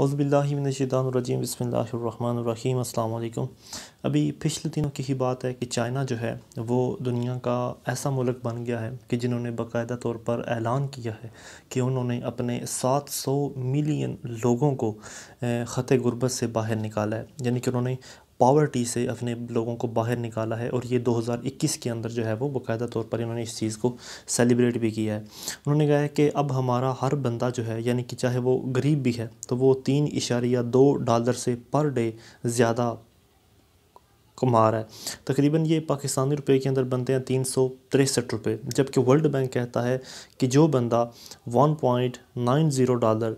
باللہ من الشیطان الرجیم بسم اللہ الرحمن الرحیم السلام علیکم ابھی پچھلے دنوں کی ہی بات ہے کہ چائنا جو ہے وہ دنیا کا ایسا ملک بن گیا ہے کہ جنہوں نے باقاعدہ طور پر اعلان کیا ہے کہ انہوں نے اپنے سات سو ملین لوگوں کو خط غربت سے باہر نکالا ہے یعنی کہ انہوں نے پاورٹی سے اپنے لوگوں کو باہر نکالا ہے اور یہ دو ہزار اکیس کے اندر جو ہے وہ باقاعدہ طور پر انہوں نے اس چیز کو سیلیبریٹ بھی کیا ہے انہوں نے کہا ہے کہ اب ہمارا ہر بندہ جو ہے یعنی کہ چاہے وہ غریب بھی ہے تو وہ تین اشاریہ دو ڈالر سے پر ڈے زیادہ کما رہا ہے تقریباً یہ پاکستانی روپے کے اندر بنتے ہیں تین سو تریسٹھ روپے جبکہ ورلڈ بینک کہتا ہے کہ جو بندہ one point nine zero dollar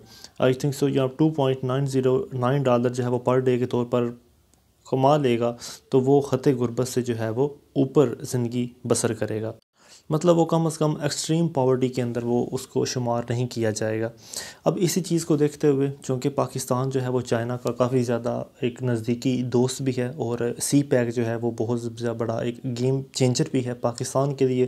I think so یا two point nine zero nine dollar جو ہے وہ پر ڈے کے طور پر کما لے گا تو وہ خط غربت سے جو ہے وہ اوپر زندگی بسر کرے گا مطلب وہ کم از کم ایکسٹریم پاورٹی کے اندر وہ اس کو شمار نہیں کیا جائے گا اب اسی چیز کو دیکھتے ہوئے چونکہ پاکستان جو ہے وہ چائنا کا کافی زیادہ ایک نزدیکی دوست بھی ہے اور سی پیک جو ہے وہ بہت زیادہ بڑا ایک گیم چینجر بھی ہے پاکستان کے لیے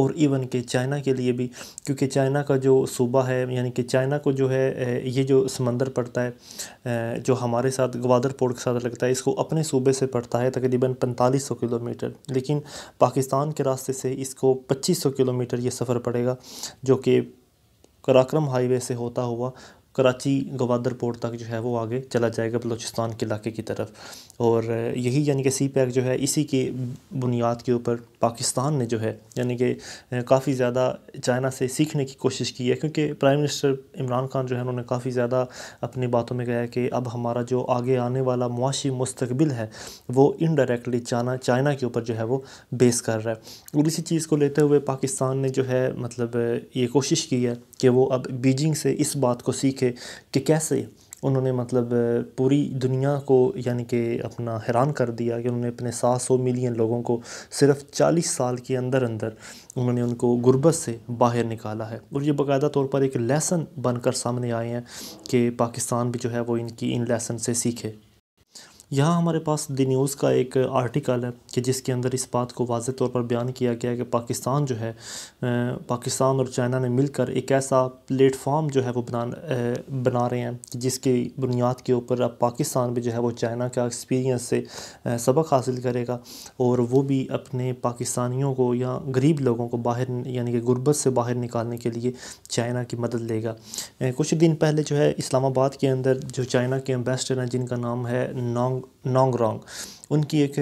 اور ایون کہ چائنا کے لیے بھی کیونکہ چائنا کا جو صوبہ ہے یعنی کہ چائنا کو جو ہے یہ جو سمندر پڑتا ہے جو ہمارے ساتھ گوادر پورٹ کے ساتھ لگتا ہے اس کو اپنے صوبے سے پڑتا ہے تقریباً پینتالیس سو کلو میٹر لیکن پاکستان کے راستے سے اس کو پچیس سو کلو میٹر یہ سفر پڑے گا جو کہ کراکرم ہائی وے سے ہوتا ہوا کراچی گوادر پورٹ تک جو ہے وہ آگے چلا جائے گا بلوچستان کے علاقے کی طرف اور یہی یعنی کہ سی پیک جو ہے اسی کی بنیاد کے اوپر پاکستان نے جو ہے یعنی کہ کافی زیادہ چائنا سے سیکھنے کی کوشش کی ہے کیونکہ پرائم منسٹر عمران خان جو ہے انہوں نے کافی زیادہ اپنی باتوں میں کہا ہے کہ اب ہمارا جو آگے آنے والا معاشی مستقبل ہے وہ انڈائریکٹلی چائنا چائنا کے اوپر جو ہے وہ بیس کر رہا ہے اور اسی چیز کو لیتے ہوئے پاکستان نے جو ہے مطلب یہ کوشش کی ہے کہ وہ اب بیجنگ سے اس بات کو سیکھ کہ کیسے انہوں نے مطلب پوری دنیا کو یعنی کہ اپنا حیران کر دیا کہ انہوں نے اپنے سات سو ملین لوگوں کو صرف چالیس سال کے اندر اندر انہوں نے ان کو غربت سے باہر نکالا ہے اور یہ باقاعدہ طور پر ایک لیسن بن کر سامنے آئے ہیں کہ پاکستان بھی جو ہے وہ ان کی ان لیسن سے سیکھے یہاں ہمارے پاس دی نیوز کا ایک آرٹیکل ہے کہ جس کے اندر اس بات کو واضح طور پر بیان کیا گیا کہ پاکستان جو ہے پاکستان اور چائنا نے مل کر ایک ایسا پلیٹ فارم جو ہے وہ بنا بنا رہے ہیں جس کی بنیاد کے اوپر اب پاکستان بھی جو ہے وہ چائنا کا ایکسپیرینس سے سبق حاصل کرے گا اور وہ بھی اپنے پاکستانیوں کو یا غریب لوگوں کو باہر یعنی کہ غربت سے باہر نکالنے کے لیے چائنا کی مدد لے گا کچھ دن پہلے جو ہے اسلام آباد کے اندر جو چائنا کے امبیسٹر ہیں جن کا نام ہے نانگ wrong, wrong. ان کی ایک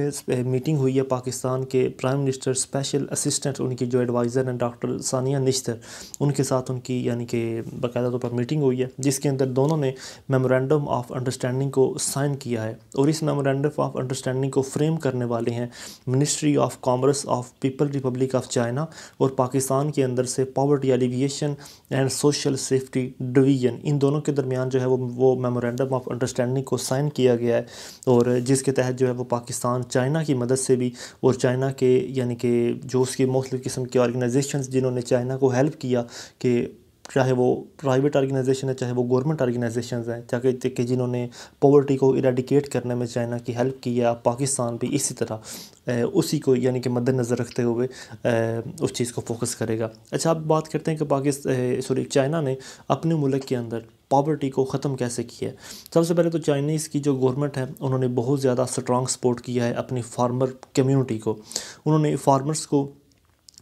میٹنگ ہوئی ہے پاکستان کے پرائم منسٹر اسپیشل اسسٹنٹ ان کی جو ایڈوائزر ہیں ڈاکٹر ثانیہ نشتر ان کے ساتھ ان کی یعنی کہ باقاعدہ طور پر میٹنگ ہوئی ہے جس کے اندر دونوں نے میمورینڈم آف انڈرسٹینڈنگ کو سائن کیا ہے اور اس میمورینڈم آف انڈرسٹینڈنگ کو فریم کرنے والے ہیں ministry of commerce of people republic of China اور پاکستان کے اندر سے poverty alleviation and social safety division ان دونوں کے درمیان جو ہے وہ وہ میمورینڈم آف انڈرسٹینڈنگ کو سائن کیا گیا ہے اور جس کے تحت جو ہے وہ پاکستان چائنا کی مدد سے بھی اور چائنا کے یعنی کہ جو اس کی مختلف قسم کے آرگنائزیشنز جنہوں نے چائنا کو ہیلپ کیا کہ چاہے وہ پرائیویٹ آرگنائزیشن ہے چاہے وہ گورنمنٹ آرگنائزیشنز ہیں کہ جنہوں نے پاورٹی کو اریڈیکیٹ کرنے میں چائنا کی ہیلپ کی ہے پاکستان بھی اسی طرح اسی کو یعنی کہ مد نظر رکھتے ہوئے اس چیز کو فوکس کرے گا اچھا اب بات کرتے ہیں کہ پاکستان سوری چائنا نے اپنے ملک کے اندر پاورٹی کو ختم کیسے کی ہے سب سے پہلے تو چائنیز کی جو گورنمنٹ ہے انہوں نے بہت زیادہ سٹرانگ سپورٹ کیا ہے اپنی فارمر کمیونٹی کو انہوں نے فارمرز کو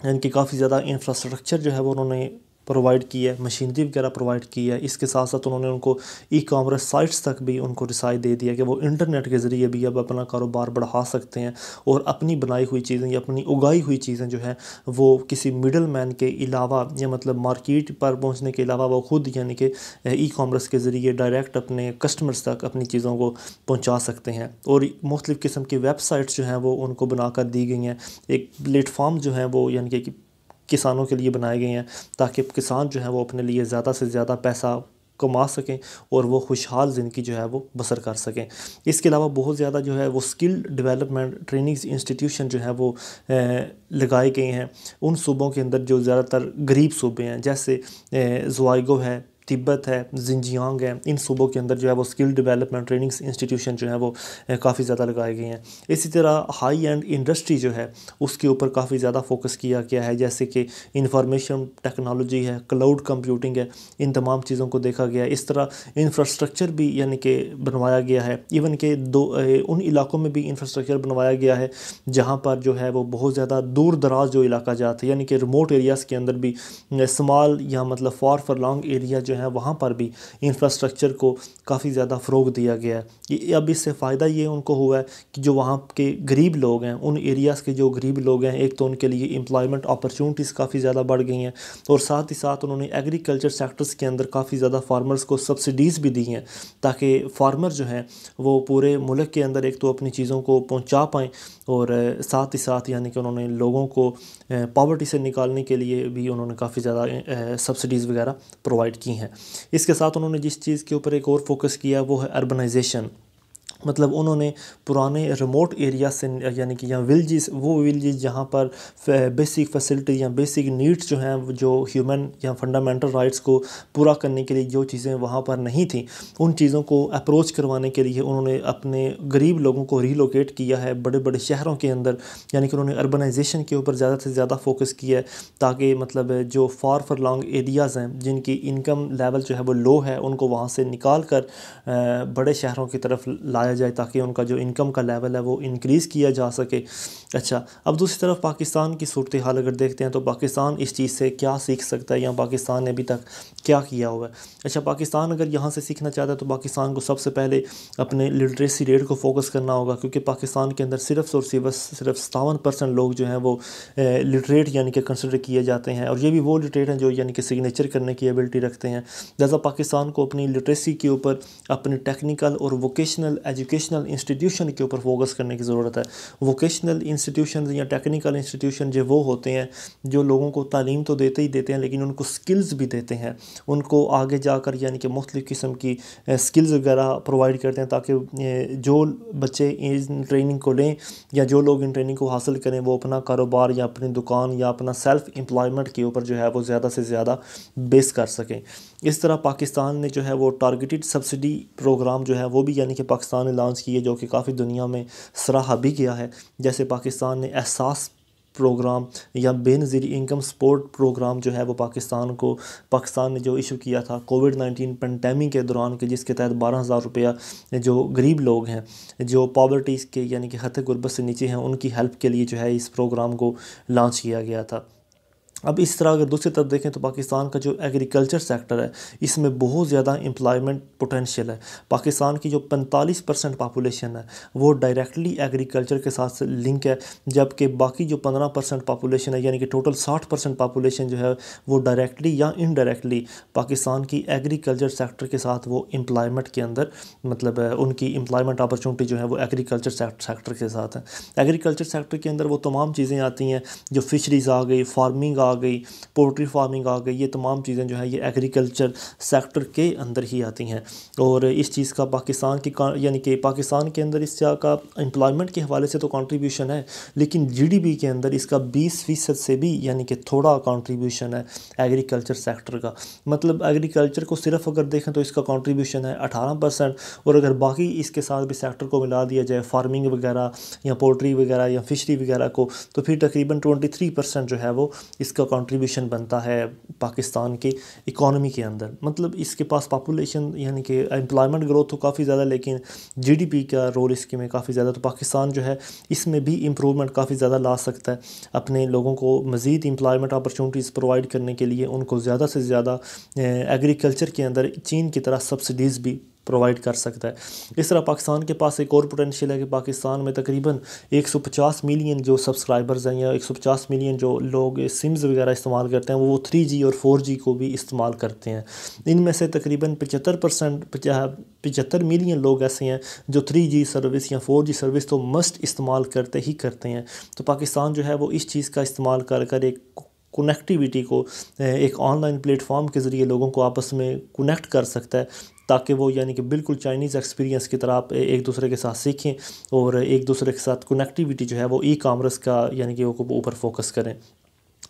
ان یعنی کی کافی زیادہ انفراسٹرکچر جو ہے وہ انہوں نے پرووائڈ کی ہے مشینری وغیرہ پرووائڈ کی ہے اس کے ساتھ ساتھ انہوں نے ان کو ای کامرس سائٹس تک بھی ان کو رسائی دے دیا کہ وہ انٹرنیٹ کے ذریعے بھی اب اپنا کاروبار بڑھا سکتے ہیں اور اپنی بنائی ہوئی چیزیں یا اپنی اگائی ہوئی چیزیں جو ہیں وہ کسی مڈل مین کے علاوہ یا مطلب مارکیٹ پر پہنچنے کے علاوہ وہ خود یعنی کہ ای کامرس کے ذریعے ڈائریکٹ اپنے کسٹمرس تک اپنی چیزوں کو پہنچا سکتے ہیں اور مختلف قسم کی ویب سائٹس جو ہیں وہ ان کو بنا کر دی گئی ہیں ایک پلیٹ فارم جو ہیں وہ یعنی کہ کسانوں کے لیے بنائے گئے ہیں تاکہ کسان جو ہیں وہ اپنے لیے زیادہ سے زیادہ پیسہ کما سکیں اور وہ خوشحال زندگی جو ہے وہ بسر کر سکیں اس کے علاوہ بہت زیادہ جو ہے وہ سکل ڈیولپمنٹ ٹریننگز انسٹیٹیوشن جو ہے وہ لگائے گئے ہیں ان صوبوں کے اندر جو زیادہ تر غریب صوبے ہیں جیسے زوائیگو ہے تبت ہے زنجیانگ ہے ان صوبوں کے اندر جو ہے وہ اسکل ڈیولپمنٹ ٹریننگس انسٹیٹیوشن جو ہیں وہ کافی زیادہ لگائے گئے ہیں اسی طرح ہائی اینڈ انڈسٹری جو ہے اس کے اوپر کافی زیادہ فوکس کیا گیا ہے جیسے کہ انفارمیشن ٹیکنالوجی ہے کلاؤڈ کمپیوٹنگ ہے ان تمام چیزوں کو دیکھا گیا ہے اس طرح انفراسٹرکچر بھی یعنی کہ بنوایا گیا ہے ایون کہ دو ان علاقوں میں بھی انفراسٹرکچر بنوایا گیا ہے جہاں پر جو ہے وہ بہت زیادہ دور دراز جو علاقہ جاتا ہے یعنی کہ ریموٹ ایریاز کے اندر بھی اسمال یا مطلب فار فار لانگ ایریا جو ہیں وہاں پر بھی انفرسٹرکچر کو کافی زیادہ فروغ دیا گیا ہے اب اس سے فائدہ یہ ان کو ہوا ہے کہ جو وہاں کے غریب لوگ ہیں ان ایریاز کے جو غریب لوگ ہیں ایک تو ان کے لیے امپلائمنٹ اپرچونٹیز کافی زیادہ بڑھ گئی ہیں اور ساتھ ہی ساتھ انہوں نے ایگریکلچر سیکٹرز کے اندر کافی زیادہ فارمرز کو سبسڈیز بھی دی ہیں تاکہ فارمر جو ہیں وہ پورے ملک کے اندر ایک تو اپنی چیزوں کو پہنچا پائیں اور ساتھ ہی ساتھ یعنی کہ انہوں نے لوگوں کو پاورٹی سے نکالنے کے لیے بھی انہوں نے کافی زیادہ سبسڈیز وغیرہ پرووائڈ کی ہیں اس کے ساتھ انہوں نے جس چیز کے اوپر ایک اور فوکس کیا وہ ہے اربنائزیشن مطلب انہوں نے پرانے ریموٹ ایریا سے یعنی کہ یہاں ولیجز وہ ولیجز جہاں پر بیسک فیسلٹی یا بیسک نیڈز جو ہیں جو ہیومن یا فنڈامنٹل رائٹس کو پورا کرنے کے لیے جو چیزیں وہاں پر نہیں تھیں ان چیزوں کو اپروچ کروانے کے لیے انہوں نے اپنے غریب لوگوں کو ریلوکیٹ کیا ہے بڑے بڑے شہروں کے اندر یعنی کہ انہوں نے اربنائزیشن کے اوپر زیادہ سے زیادہ فوکس کیا ہے تاکہ مطلب جو فار فار لانگ ایریاز ہیں جن کی انکم لیول جو ہے وہ لو ہے ان کو وہاں سے نکال کر بڑے شہروں کی طرف لائے جائے تاکہ ان کا جو انکم کا لیول ہے وہ انکریز کیا جا سکے اچھا اب دوسری طرف پاکستان کی صورتحال اگر دیکھتے ہیں تو پاکستان اس چیز سے کیا سیکھ سکتا ہے یا پاکستان نے ابھی تک کیا کیا ہوا ہے اچھا پاکستان اگر یہاں سے سیکھنا چاہتا ہے تو پاکستان کو سب سے پہلے اپنے لٹریسی ریٹ کو فوکس کرنا ہوگا کیونکہ پاکستان کے اندر صرف اور صرف صرف ستاون پرسنٹ لوگ جو ہیں وہ لٹریٹ یعنی کہ کنسیڈر کیے جاتے ہیں اور یہ بھی وہ لٹریٹ ہیں جو یعنی کہ سگنیچر کرنے کی ایبلٹی رکھتے ہیں لہٰذا پاکستان کو اپنی لٹریسی کے اوپر اپنی ٹیکنیکل اور ووکیشنل ایجوکیشنل انسٹیٹیوشن کے اوپر فوکس کرنے کی ضرورت ہے ووکیشنل انسٹیٹیوشنز یا ٹیکنیکل انسٹیٹیوشن جو وہ ہوتے ہیں جو لوگوں کو تعلیم تو دیتے ہی دیتے ہیں لیکن ان کو سکلز بھی دیتے ہیں ان کو آگے جا کر یعنی کہ مختلف قسم کی سکلز وغیرہ پرووائڈ کرتے ہیں تاکہ جو بچے ان ٹریننگ کو لیں یا جو لوگ ان ٹریننگ کو حاصل کریں وہ اپنا کاروبار یا اپنی دکان یا اپنا سیلف امپلائمنٹ کے اوپر جو ہے وہ زیادہ سے زیادہ بیس کر سکیں اس طرح پاکستان نے جو ہے وہ ٹارگیٹڈ سبسڈی پروگرام جو ہے وہ بھی یعنی کہ پاکستان نے لانچ کی ہے جو کہ کافی دنیا میں سراہا بھی کیا ہے جیسے پاکستان نے احساس پروگرام یا بے نظیر انکم سپورٹ پروگرام جو ہے وہ پاکستان کو پاکستان نے جو ایشو کیا تھا کووڈ نائنٹین پینڈیمک کے دوران کے جس کے تحت بارہ ہزار روپیہ جو غریب لوگ ہیں جو پاورٹیز کے یعنی کہ حتِ غربت سے نیچے ہیں ان کی ہیلپ کے لیے جو ہے اس پروگرام کو لانچ کیا گیا تھا اب اس طرح اگر دوسری طرف دیکھیں تو پاکستان کا جو ایگریکلچر سیکٹر ہے اس میں بہت زیادہ امپلائمنٹ پوٹینشیل ہے پاکستان کی جو پنتالیس پرسنٹ پاپولیشن ہے وہ ڈائریکٹلی ایگریکلچر کے ساتھ لنک ہے جبکہ باقی جو پندرہ پرسنٹ پاپولیشن ہے یعنی کہ ٹوٹل ساٹھ پرسنٹ پاپولیشن جو ہے وہ ڈائریکٹلی یا انڈائریکٹلی پاکستان کی ایگریکلچر سیکٹر کے ساتھ وہ امپلائمنٹ کے اندر مطلب ان کی امپلائمنٹ اپرچونٹی جو ہے وہ ایگریکلچر سیکٹر کے ساتھ ہے ایگریکلچر سیکٹر کے اندر وہ تمام چیزیں آتی ہیں جو فشریز آ گئی فارمنگ آ گئی پولٹری فارمنگ آ گئی یہ تمام چیزیں جو ہے یہ ایگریکلچر سیکٹر کے اندر ہی آتی ہیں اور اس چیز کا پاکستان کی یعنی کہ پاکستان کے اندر اس طرح کا امپلائمنٹ کے حوالے سے تو کنٹریبیوشن ہے لیکن جی ڈی بی کے اندر اس کا بیس فیصد سے بھی یعنی کہ تھوڑا کنٹریبیوشن ہے ایگریکلچر سیکٹر کا مطلب ایگریکلچر کو صرف اگر دیکھیں تو اس کا کنٹریبیوشن ہے اٹھارہ پرسینٹ اور اگر باقی اس کے ساتھ بھی سیکٹر کو ملا دیا جائے فارمنگ وغیرہ یا پولٹری وغیرہ یا فشری وغیرہ کو تو پھر تقریباً ٹوئنٹی تھری پرسینٹ جو ہے وہ اس کا کنٹریبیوشن بنتا ہے پاکستان کے اکانومی کے اندر مطلب اس کے پاس پاپولیشن یعنی کہ امپلائمنٹ گروتھ تو کافی زیادہ لیکن جی ڈی پی کا رول اس کے میں کافی زیادہ تو پاکستان جو ہے اس میں بھی امپروومنٹ کافی زیادہ لا سکتا ہے اپنے لوگوں کو مزید امپلائمنٹ اپرچونٹیز پرووائڈ کرنے کے لیے ان کو زیادہ سے زیادہ ایگریکلچر کے اندر چین کی طرح سبسڈیز بھی پرووائڈ کر سکتا ہے اس طرح پاکستان کے پاس ایک اور پوٹینشیل ہے کہ پاکستان میں تقریباً ایک سو پچاس ملین جو سبسکرائبرز ہیں یا ایک سو پچاس ملین جو لوگ سمز وغیرہ استعمال کرتے ہیں وہ تھری جی اور فور جی کو بھی استعمال کرتے ہیں ان میں سے تقریباً پچہتر پرسنٹ پچہتر ملین لوگ ایسے ہیں جو تھری جی سروس یا فور جی سروس تو مسٹ استعمال کرتے ہی کرتے ہیں تو پاکستان جو ہے وہ اس چیز کا استعمال کر کر ایک کنیکٹیویٹی کو ایک آن لائن پلیٹ فارم کے ذریعے لوگوں کو آپس میں کنیکٹ کر سکتا ہے تاکہ وہ یعنی کہ بالکل چائنیز ایکسپیرینس کی طرح آپ ایک دوسرے کے ساتھ سیکھیں اور ایک دوسرے کے ساتھ کنیکٹیویٹی جو ہے وہ ای کامرس کا یعنی کہ وہ اوپر فوکس کریں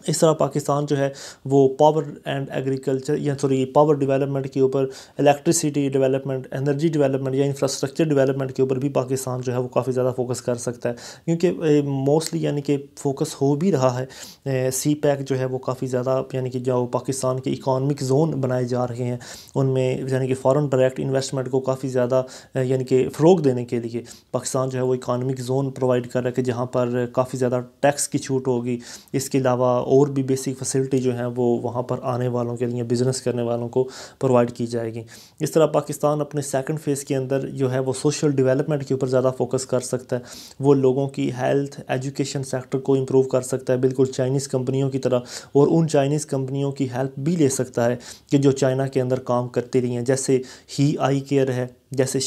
اس طرح پاکستان جو ہے وہ پاور اینڈ ایگریکلچر یا سوری پاور ڈیولپمنٹ کے اوپر الیکٹریسٹی ڈیولپمنٹ انرجی ڈیولپمنٹ یا انفراسٹرکچر ڈیولپمنٹ کے اوپر بھی پاکستان جو ہے وہ کافی زیادہ فوکس کر سکتا ہے کیونکہ موسٹلی یعنی کہ فوکس ہو بھی رہا ہے سی پیک جو ہے وہ کافی زیادہ یعنی کہ جو پاکستان کے اکانومک زون بنائے جا رہے ہیں ان میں یعنی کہ فارن ڈائریکٹ انویسٹمنٹ کو کافی زیادہ یعنی کہ فروغ دینے کے لیے پاکستان جو ہے وہ اکانومک زون پرووائڈ کر رہا ہے کہ جہاں پر کافی زیادہ ٹیکس کی چھوٹ ہوگی اس کے علاوہ اور بھی بیسک فیسلٹی جو ہیں وہ وہاں پر آنے والوں کے لیے بزنس کرنے والوں کو پرووائڈ کی جائے گی اس طرح پاکستان اپنے سیکنڈ فیز کے اندر جو ہے وہ سوشل ڈیولپمنٹ کے اوپر زیادہ فوکس کر سکتا ہے وہ لوگوں کی ہیلتھ ایجوکیشن سیکٹر کو امپروو کر سکتا ہے بالکل چائنیز کمپنیوں کی طرح اور ان چائنیز کمپنیوں کی ہیلپ بھی لے سکتا ہے کہ جو چائنا کے اندر کام کرتی رہی ہیں جیسے ہی آئی کیئر ہے جیسے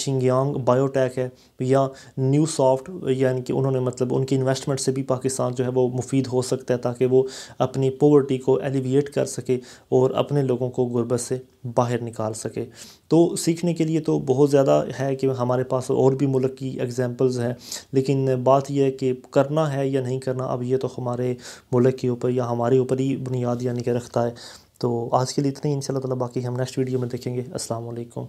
بائیو ٹیک ہے یا نیو سافٹ یعنی کہ انہوں نے مطلب ان کی انویسٹمنٹ سے بھی پاکستان جو ہے وہ مفید ہو سکتا ہے تاکہ وہ اپنی پوورٹی کو ایلیویٹ کر سکے اور اپنے لوگوں کو غربت سے باہر نکال سکے تو سیکھنے کے لیے تو بہت زیادہ ہے کہ ہمارے پاس اور بھی ملک کی ایگزامپلز ہیں لیکن بات یہ ہے کہ کرنا ہے یا نہیں کرنا اب یہ تو ہمارے ملک کے اوپر یا ہمارے اوپر ہی بنیاد یعنی کہ رکھتا ہے تو آج کے لیے اتنا ہی ان شاء اللہ تعالیٰ باقی ہم نیکسٹ ویڈیو میں دیکھیں گے السلام علیکم